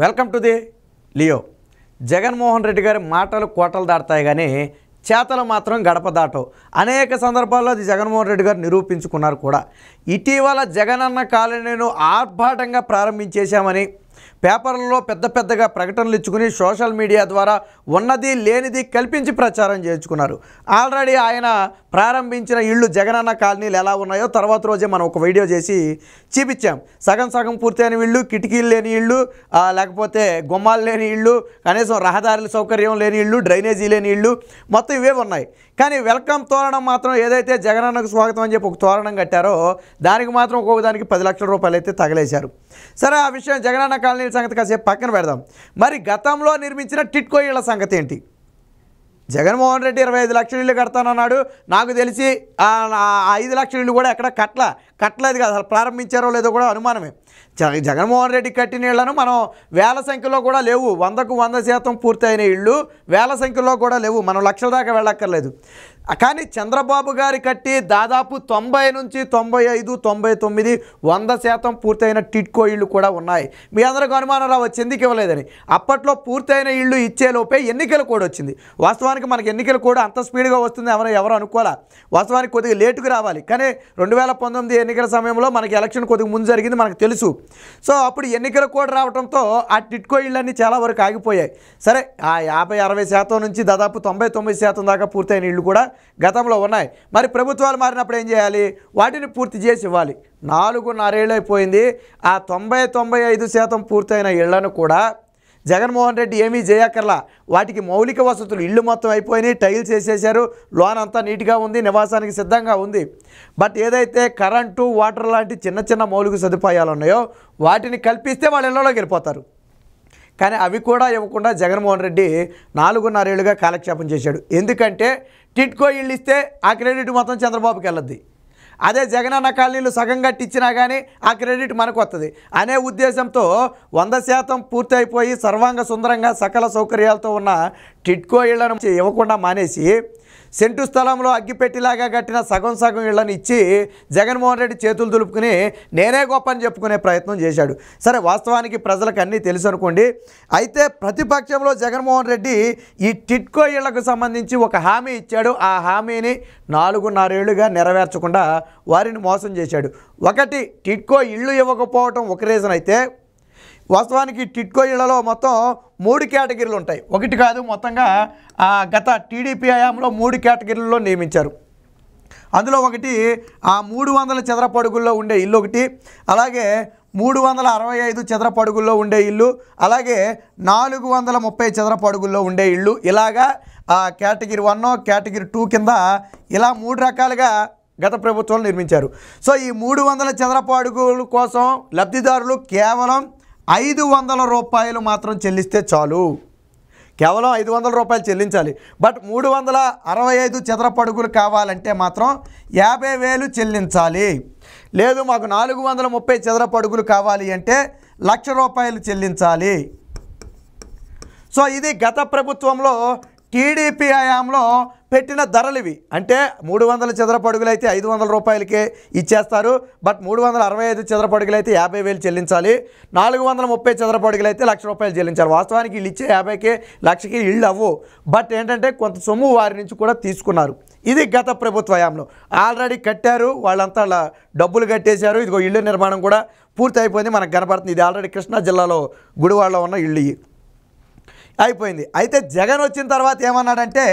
welcome to the Leo Jaganmohan Reddy గారి మాటలు కోటలు దాటుతాయి కానీ చేతలు మాత్రం గడప దాటవు అనేక సందర్భాల్లో అది జగన్మోహన్ రెడ్డి గారు నిరూపించుకున్నారు కూడా ఇటీవల జగన్ అన్న కాలనీను ఆర్భాటంగా ప్రారంభించేశామని పేపర్లలో పెద్ద పెద్దగా ప్రకటనలు ఇచ్చుకుని సోషల్ మీడియా ద్వారా ఉన్నది లేనిది కల్పించి ప్రచారం చేయించుకున్నారు ఆల్రెడీ ఆయన ప్రారంభించిన ఇళ్ళు జగనన్న కాలనీలు ఎలా ఉన్నాయో తర్వాత రోజే మనం ఒక వీడియో చేసి చూపించాం సగం సగం పూర్తయిన ఇళ్ళు కిటికీలు లేని ఇళ్ళు లేకపోతే గుమ్మాలు లేని ఇళ్ళు కనీసం రహదారుల సౌకర్యం లేని ఇళ్ళు డ్రైనేజీ లేని ఇళ్ళు మొత్తం ఇవే ఉన్నాయి కానీ వెల్కమ్ తోరణం మాత్రం ఏదైతే జగనన్నకు స్వాగతం అని చెప్పి ఒక తోరణం కట్టారో దానికి మాత్రం ఒక్కొక్క దానికి పది లక్షల రూపాయలు అయితే తగలేశారు సరే ఆ విషయం జగనన్న కాలనీల సంగతి కాసేపు పక్కన పెడదాం మరి గతంలో నిర్మించిన టిట్కో ఇళ్ల సంగతి ఏంటి జగన్మోహన్ రెడ్డి ఇరవై ఐదు లక్షల ఇల్లు కడతానన్నాడు నాకు తెలిసి ఐదు లక్షల ఇల్లు కూడా ఎక్కడ కట్ల కట్టలేదు కదా అసలు ప్రారంభించారో లేదో కూడా అనుమానమే జగ జగన్మోహన్ రెడ్డి కట్టిన ఇళ్లను మనం వేల సంఖ్యలో కూడా లేవు వందకు వంద శాతం పూర్తయిన ఇళ్ళు వేల సంఖ్యలో కూడా లేవు మనం లక్షల దాకా వెళ్ళక్కర్లేదు కానీ చంద్రబాబు గారి కట్టి దాదాపు తొంభై నుంచి తొంభై ఐదు తొంభై తొమ్మిది వంద శాతం పూర్తయిన టిట్కో ఇళ్ళు కూడా ఉన్నాయి మీ అందరికి అనుమానం రావచ్చు ఎందుకు ఇవ్వలేదని అప్పట్లో పూర్తయిన ఇళ్ళు ఇచ్చేలోపే ఎన్నికలు కూడా వచ్చింది వాస్తవానికి మనకి ఎన్నికలు కూడా అంత స్పీడ్గా వస్తుంది ఎవరు ఎవరు అనుకోవాలా వాస్తవానికి కొద్దిగా లేటుకు రావాలి కానీ రెండు వేల పంతొమ్మిది ఎన్నికల సమయంలో మనకి ఎలక్షన్ కొద్దిగా ముందు జరిగింది మనకు తెలుసు సో అప్పుడు ఎన్నికల కోడ్ రావడంతో ఆ టిట్కో ఇళ్ళన్నీ చాలా వరకు ఆగిపోయాయి సరే ఆ యాభై అరవై శాతం నుంచి దాదాపు తొంభై తొమ్మిది శాతం దాకా పూర్తయిన ఇళ్ళు కూడా గతంలో ఉన్నాయి మరి ప్రభుత్వాలు మారినప్పుడు ఏం చేయాలి వాటిని పూర్తి చేసి ఇవ్వాలి నాలుగున్నరేళ్ళు అయిపోయింది ఆ తొంభై తొంభై ఐదు శాతం పూర్తయిన ఇళ్లను కూడా జగన్మోహన్ రెడ్డి ఏమీ చేయక్కర్లా వాటికి మౌలిక వసతులు ఇళ్ళు మొత్తం అయిపోయినాయి టైల్స్ వేసేసారు లోన్ అంతా నీట్గా ఉంది నివాసానికి సిద్ధంగా ఉంది బట్ ఏదైతే కరెంటు వాటర్ లాంటి చిన్న చిన్న మౌలిక సదుపాయాలు ఉన్నాయో వాటిని కల్పిస్తే వాళ్ళ ఇళ్ళలోకి వెళ్ళిపోతారు కానీ అవి కూడా ఇవ్వకుండా జగన్మోహన్ రెడ్డి నాలుగున్నరేళ్లుగా కాలక్షేపం చేశాడు ఎందుకంటే టిట్కో ఇళ్ళు ఇస్తే ఆ క్రెడిట్ మొత్తం చంద్రబాబుకి వెళ్ళద్ది అదే జగనన్న కాలనీలు సగం కట్టించినా కానీ ఆ క్రెడిట్ మనకు వస్తుంది అనే ఉద్దేశంతో వంద శాతం పూర్తయిపోయి సర్వాంగ సుందరంగా సకల సౌకర్యాలతో ఉన్న టిట్కో ఇళ్లను ఇవ్వకుండా మానేసి సెంటు స్థలంలో అగ్గిపెట్టిలాగా కట్టిన సగం సగం ఇళ్లను ఇచ్చి జగన్మోహన్ రెడ్డి చేతులు దులుపుకుని నేనే గొప్ప అని చెప్పుకునే ప్రయత్నం చేశాడు సరే వాస్తవానికి ప్రజలకు అన్నీ తెలుసు అనుకోండి అయితే ప్రతిపక్షంలో జగన్మోహన్ రెడ్డి ఈ టిట్కో ఇళ్లకు సంబంధించి ఒక హామీ ఇచ్చాడు ఆ హామీని నాలుగున్నరేళ్లుగా నెరవేర్చకుండా వారిని మోసం చేశాడు ఒకటి టిట్కో ఇళ్ళు ఇవ్వకపోవటం ఒక రీజన్ అయితే వాస్తవానికి టిట్కో ఇళ్లలో మొత్తం మూడు కేటగిరీలు ఉంటాయి ఒకటి కాదు మొత్తంగా గత టీడీపీ హయాంలో మూడు కేటగిరీల్లో నియమించారు అందులో ఒకటి ఆ మూడు వందల చదరపడుగుల్లో ఉండే ఇల్లు ఒకటి అలాగే మూడు వందల అరవై ఐదు చదరపడుగుల్లో ఉండే ఇల్లు అలాగే నాలుగు వందల ముప్పై చదరపడుగుల్లో ఉండే ఇల్లు ఇలాగా కేటగిరీ వన్ కేటగిరీ టూ కింద ఇలా మూడు రకాలుగా గత ప్రభుత్వాలు నిర్మించారు సో ఈ మూడు వందల చదరపు అడుగుల కోసం లబ్ధిదారులు కేవలం ఐదు వందల రూపాయలు మాత్రం చెల్లిస్తే చాలు కేవలం ఐదు వందల రూపాయలు చెల్లించాలి బట్ మూడు వందల అరవై ఐదు చదరపు అడుగులు కావాలంటే మాత్రం యాభై వేలు చెల్లించాలి లేదు మాకు నాలుగు వందల ముప్పై చదరపు అడుగులు కావాలి అంటే లక్ష రూపాయలు చెల్లించాలి సో ఇది గత ప్రభుత్వంలో టీడీపీ హయాంలో పెట్టిన ధరలు ఇవి అంటే మూడు వందల చదరపడుగులు అయితే ఐదు వందల రూపాయలకే ఇచ్చేస్తారు బట్ మూడు వందల అరవై ఐదు చదరపడుగులు అయితే యాభై వేలు చెల్లించాలి నాలుగు వందల ముప్పై చదరపడుగులు అయితే లక్ష రూపాయలు చెల్లించాలి వాస్తవానికి ఇల్లు ఇచ్చే యాభైకి లక్షకి ఇళ్ళు అవ్వు బట్ ఏంటంటే కొంత సొమ్ము వారి నుంచి కూడా తీసుకున్నారు ఇది గత ప్రభుత్వ హయాంలో ఆల్రెడీ కట్టారు వాళ్ళంతా అలా డబ్బులు కట్టేశారు ఇదిగో ఇళ్ళు నిర్మాణం కూడా పూర్తి అయిపోయింది మనకు కనపడుతుంది ఇది ఆల్రెడీ కృష్ణా జిల్లాలో గుడివాడలో ఉన్న ఇళ్ళు అయిపోయింది అయితే జగన్ వచ్చిన తర్వాత ఏమన్నాడంటే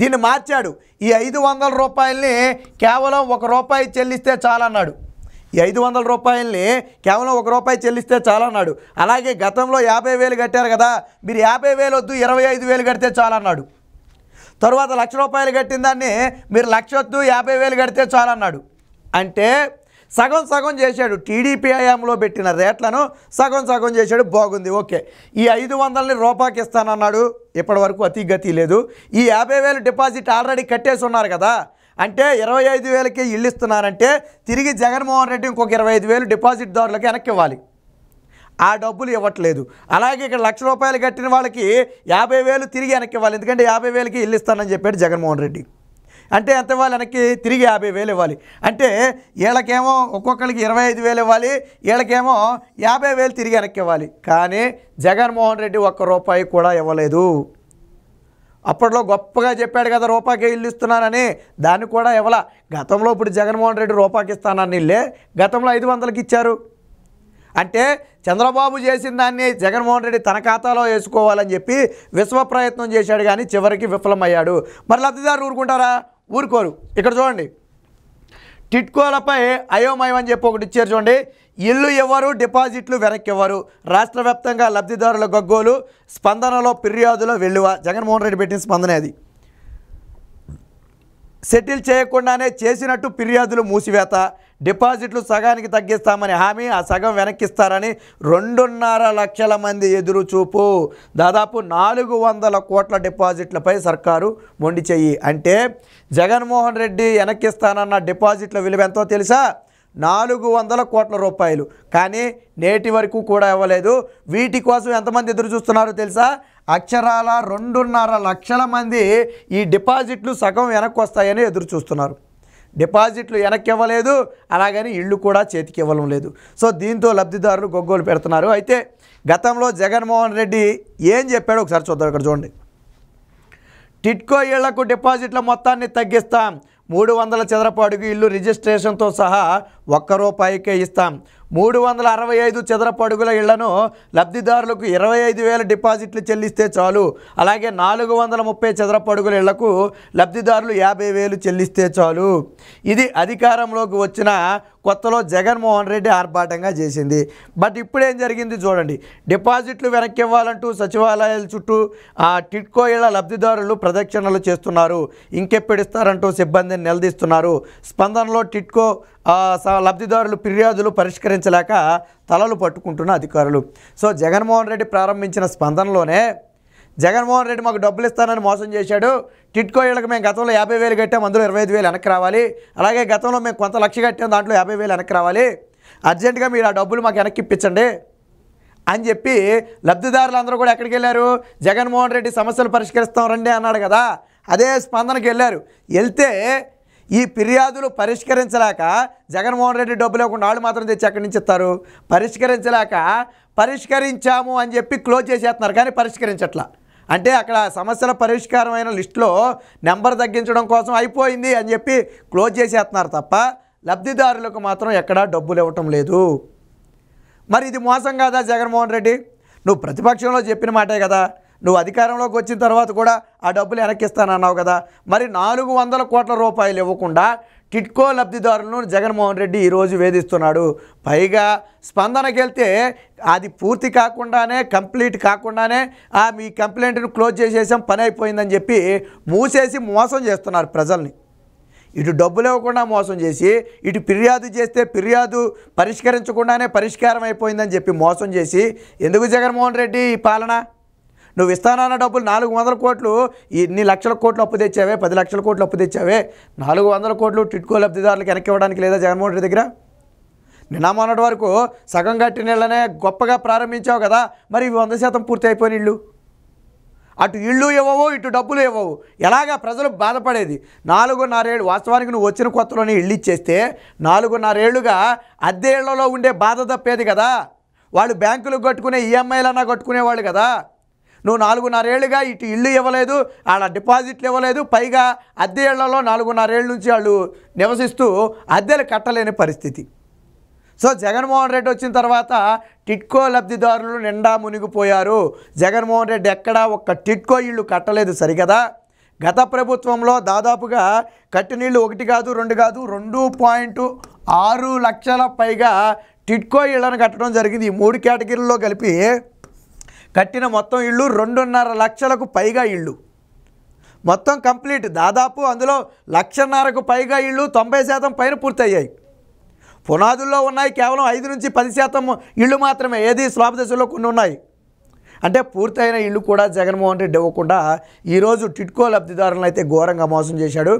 దీన్ని మార్చాడు ఈ ఐదు వందల రూపాయలని కేవలం ఒక రూపాయి చెల్లిస్తే చాలన్నాడు ఈ ఐదు వందల రూపాయలని కేవలం ఒక రూపాయి చెల్లిస్తే చాలన్నాడు అలాగే గతంలో యాభై వేలు కట్టారు కదా మీరు యాభై వేలు వద్దు ఇరవై ఐదు వేలు కడితే చాలన్నాడు తర్వాత లక్ష రూపాయలు కట్టిన దాన్ని మీరు లక్ష వద్దు యాభై వేలు కడితే చాలన్నాడు అంటే సగం సగం చేశాడు టీడీపీ హయాంలో పెట్టిన రేట్లను సగం సగం చేశాడు బాగుంది ఓకే ఈ ఐదు వందలని రూపాయికి ఇస్తానన్నాడు ఇప్పటివరకు అతి గతి లేదు ఈ యాభై వేలు డిపాజిట్ ఆల్రెడీ కట్టేసి ఉన్నారు కదా అంటే ఇరవై ఐదు వేలకే ఇల్లు ఇస్తున్నారంటే తిరిగి జగన్మోహన్ రెడ్డి ఇంకొక ఇరవై ఐదు వేలు డిపాజిట్ దారులకు వెనక్కి ఇవ్వాలి ఆ డబ్బులు ఇవ్వట్లేదు అలాగే ఇక్కడ లక్ష రూపాయలు కట్టిన వాళ్ళకి యాభై వేలు తిరిగి వెనక్కి ఇవ్వాలి ఎందుకంటే యాభై వేలకి ఇల్లు ఇస్తానని చెప్పాడు జగన్మోహన్ రెడ్డి అంటే ఎంత ఇవ్వాలి వెనక్కి తిరిగి యాభై వేలు ఇవ్వాలి అంటే వీళ్ళకేమో ఒక్కొక్కరికి ఇరవై ఐదు వేలు ఇవ్వాలి వీళ్ళకేమో యాభై వేలు తిరిగి వెనక్కి ఇవ్వాలి కానీ జగన్మోహన్ రెడ్డి ఒక్క రూపాయి కూడా ఇవ్వలేదు అప్పట్లో గొప్పగా చెప్పాడు కదా రూపాయికి ఇల్లు ఇస్తున్నానని దాన్ని కూడా ఇవ్వాల గతంలో ఇప్పుడు జగన్మోహన్ రెడ్డి రూపాకి ఇస్తానని ఇల్లే గతంలో ఐదు వందలకి ఇచ్చారు అంటే చంద్రబాబు చేసిన దాన్ని జగన్మోహన్ రెడ్డి తన ఖాతాలో వేసుకోవాలని చెప్పి విశ్వ ప్రయత్నం చేశాడు కానీ చివరికి విఫలమయ్యాడు మరి లబ్ధిదారు ఊరుకుంటారా ఊరుకోరు ఇక్కడ చూడండి టిట్కోలపై అయోమయం అని చెప్పి ఒకటి ఇచ్చారు చూడండి ఇల్లు ఇవ్వరు డిపాజిట్లు వెనక్కివ్వరు రాష్ట్ర వ్యాప్తంగా లబ్ధిదారుల గగ్గోలు స్పందనలో ఫిర్యాదులో వెళ్ళువ జగన్మోహన్ రెడ్డి పెట్టిన స్పందన అది సెటిల్ చేయకుండానే చేసినట్టు ఫిర్యాదులు మూసివేత డిపాజిట్లు సగానికి తగ్గిస్తామని హామీ ఆ సగం వెనక్కిస్తారని రెండున్నర లక్షల మంది ఎదురుచూపు దాదాపు నాలుగు వందల కోట్ల డిపాజిట్లపై సర్కారు మొండి చెయ్యి అంటే జగన్మోహన్ రెడ్డి వెనక్కిస్తానన్న డిపాజిట్ల విలువ ఎంతో తెలుసా నాలుగు వందల కోట్ల రూపాయలు కానీ నేటి వరకు కూడా ఇవ్వలేదు వీటి కోసం ఎంతమంది ఎదురు చూస్తున్నారో తెలుసా అక్షరాల రెండున్నర లక్షల మంది ఈ డిపాజిట్లు సగం వెనక్కి వస్తాయని ఎదురు చూస్తున్నారు డిపాజిట్లు వెనక్కి ఇవ్వలేదు అలాగని ఇళ్ళు కూడా చేతికి ఇవ్వడం లేదు సో దీంతో లబ్ధిదారులు గొగ్గోలు పెడుతున్నారు అయితే గతంలో జగన్మోహన్ రెడ్డి ఏం చెప్పాడో ఒకసారి చూద్దాం ఇక్కడ చూడండి టిట్కో ఇళ్లకు డిపాజిట్ల మొత్తాన్ని తగ్గిస్తాం మూడు వందల చదరపాడుకు ఇల్లు రిజిస్ట్రేషన్తో సహా ఒక్క రూపాయికే ఇస్తాం మూడు వందల అరవై ఐదు చదరపడుగుల ఇళ్లను లబ్ధిదారులకు ఇరవై ఐదు వేల డిపాజిట్లు చెల్లిస్తే చాలు అలాగే నాలుగు వందల ముప్పై చదరపడుగుల ఇళ్లకు లబ్ధిదారులు యాభై వేలు చెల్లిస్తే చాలు ఇది అధికారంలోకి వచ్చిన కొత్తలో జగన్మోహన్ రెడ్డి ఆర్భాటంగా చేసింది బట్ ఇప్పుడు ఏం జరిగింది చూడండి డిపాజిట్లు వెనక్కి ఇవ్వాలంటూ సచివాలయాల చుట్టూ ఆ టిట్కో ఇళ్ల లబ్ధిదారులు ప్రదక్షిణలు చేస్తున్నారు ఇంకెప్పిడిస్తారంటూ సిబ్బందిని నిలదీస్తున్నారు స్పందనలో టిట్కో లబ్ధిదారులు ఫిర్యాదులు పరిష్కరించారు స్వీకరించలేక తలలు పట్టుకుంటున్న అధికారులు సో జగన్మోహన్ రెడ్డి ప్రారంభించిన స్పందనలోనే జగన్మోహన్ రెడ్డి మాకు డబ్బులు ఇస్తానని మోసం చేశాడు టిట్కో ఇళ్ళకి మేము గతంలో యాభై వేలు కట్టాము అందులో ఇరవై ఐదు వేలు వెనక్కి రావాలి అలాగే గతంలో మేము కొంత లక్ష కట్టాం దాంట్లో యాభై వేలు వెనక్కి రావాలి అర్జెంటుగా మీరు ఆ డబ్బులు మాకు వెనక్కి ఇప్పించండి అని చెప్పి లబ్ధిదారులందరూ కూడా ఎక్కడికి వెళ్ళారు జగన్మోహన్ రెడ్డి సమస్యలు పరిష్కరిస్తాం రండి అన్నాడు కదా అదే స్పందనకి వెళ్ళారు వెళ్తే ఈ ఫిర్యాదులు పరిష్కరించలేక జగన్మోహన్ రెడ్డి డబ్బు లేకుండా వాళ్ళు మాత్రం తెచ్చి ఎక్కడి నుంచి ఇస్తారు పరిష్కరించలేక పరిష్కరించాము అని చెప్పి క్లోజ్ చేసేస్తున్నారు కానీ పరిష్కరించట్లా అంటే అక్కడ సమస్యల పరిష్కారమైన లిస్టులో నెంబర్ తగ్గించడం కోసం అయిపోయింది అని చెప్పి క్లోజ్ చేసేస్తున్నారు తప్ప లబ్ధిదారులకు మాత్రం ఎక్కడా డబ్బులు ఇవ్వటం లేదు మరి ఇది మోసం కాదా జగన్మోహన్ రెడ్డి నువ్వు ప్రతిపక్షంలో చెప్పిన మాటే కదా నువ్వు అధికారంలోకి వచ్చిన తర్వాత కూడా ఆ డబ్బులు వెనక్కిస్తానన్నావు కదా మరి నాలుగు వందల కోట్ల రూపాయలు ఇవ్వకుండా టిట్కో లబ్ధిదారులను జగన్మోహన్ రెడ్డి ఈరోజు వేధిస్తున్నాడు పైగా స్పందనకి వెళ్తే అది పూర్తి కాకుండానే కంప్లీట్ కాకుండానే ఆ మీ కంప్లైంట్ను క్లోజ్ చేసేసాం పని అయిపోయిందని చెప్పి మూసేసి మోసం చేస్తున్నారు ప్రజల్ని ఇటు డబ్బులు ఇవ్వకుండా మోసం చేసి ఇటు ఫిర్యాదు చేస్తే ఫిర్యాదు పరిష్కరించకుండానే పరిష్కారం అయిపోయిందని చెప్పి మోసం చేసి ఎందుకు జగన్మోహన్ రెడ్డి ఈ పాలన నువ్వు ఇస్తానన్న డబ్బులు నాలుగు వందల కోట్లు ఇన్ని లక్షల కోట్లు అప్పు తెచ్చావే పది లక్షల కోట్లు అప్పు తెచ్చావే నాలుగు వందల కోట్లు టిట్కో లబ్ధిదారులకు వెనక్కి ఇవ్వడానికి లేదా జగన్మోహన్ రెడ్డి దగ్గర నిన్న మొన్నటి వరకు సగం కట్టిన ఇళ్ళనే గొప్పగా ప్రారంభించావు కదా మరి ఇవి వంద శాతం పూర్తి అయిపోయిన ఇళ్ళు అటు ఇళ్ళు ఇవ్వవు ఇటు డబ్బులు ఇవ్వవు ఎలాగా ప్రజలు బాధపడేది నాలుగున్నరేళ్ళు వాస్తవానికి నువ్వు వచ్చిన కొత్తలోనే ఇళ్ళు ఇచ్చేస్తే నాలుగున్నరేళ్లుగా అద్దె ఇళ్లలో ఉండే బాధ తప్పేది కదా వాళ్ళు బ్యాంకులు కట్టుకునే ఈఎంఐలన్నా కట్టుకునేవాళ్ళు కదా నువ్వు ఏళ్ళుగా ఇటు ఇల్లు ఇవ్వలేదు ఆడ డిపాజిట్లు ఇవ్వలేదు పైగా అద్దె నాలుగున్నర నాలుగున్నరేళ్ళ నుంచి వాళ్ళు నివసిస్తూ అద్దెలు కట్టలేని పరిస్థితి సో జగన్మోహన్ రెడ్డి వచ్చిన తర్వాత టిట్కో లబ్ధిదారులు నిండా మునిగిపోయారు జగన్మోహన్ రెడ్డి ఎక్కడా ఒక్క టిట్కో ఇళ్ళు కట్టలేదు సరికదా గత ప్రభుత్వంలో దాదాపుగా కట్టినీళ్ళు ఒకటి కాదు రెండు కాదు రెండు పాయింట్ ఆరు లక్షల పైగా టిట్కో ఇళ్లను కట్టడం జరిగింది ఈ మూడు కేటగిరీల్లో కలిపి కట్టిన మొత్తం ఇళ్ళు రెండున్నర లక్షలకు పైగా ఇళ్ళు మొత్తం కంప్లీట్ దాదాపు అందులో లక్షన్నరకు పైగా ఇళ్ళు తొంభై శాతం పైన పూర్తయ్యాయి పునాదుల్లో ఉన్నాయి కేవలం ఐదు నుంచి పది శాతం ఇళ్ళు మాత్రమే ఏది స్లాబ్ దశలో కొన్ని ఉన్నాయి అంటే పూర్తయిన ఇల్లు కూడా జగన్మోహన్ రెడ్డి ఇవ్వకుండా ఈరోజు టిట్కో లబ్ధిదారులను అయితే ఘోరంగా మోసం చేశాడు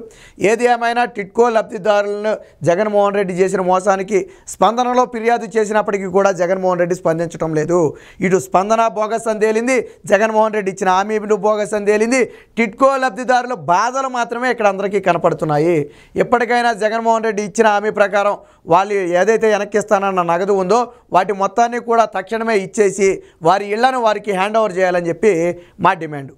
ఏది ఏమైనా టిట్కో లబ్ధిదారులను జగన్మోహన్ రెడ్డి చేసిన మోసానికి స్పందనలో ఫిర్యాదు చేసినప్పటికీ కూడా జగన్మోహన్ రెడ్డి స్పందించడం లేదు ఇటు స్పందన బోగస్ అందేలింది జగన్మోహన్ రెడ్డి ఇచ్చిన హామీలు బోగస్ అందేలింది టిట్కో లబ్ధిదారుల బాధలు మాత్రమే ఇక్కడ అందరికీ కనపడుతున్నాయి ఎప్పటికైనా జగన్మోహన్ రెడ్డి ఇచ్చిన హామీ ప్రకారం వాళ్ళు ఏదైతే వెనక్కిస్తానన్న నగదు ఉందో వాటి మొత్తాన్ని కూడా తక్షణమే ఇచ్చేసి వారి ఇళ్లను వారికి హ్యాండ్ ఓవర్ చేయాలని చెప్పి మా డిమాండ్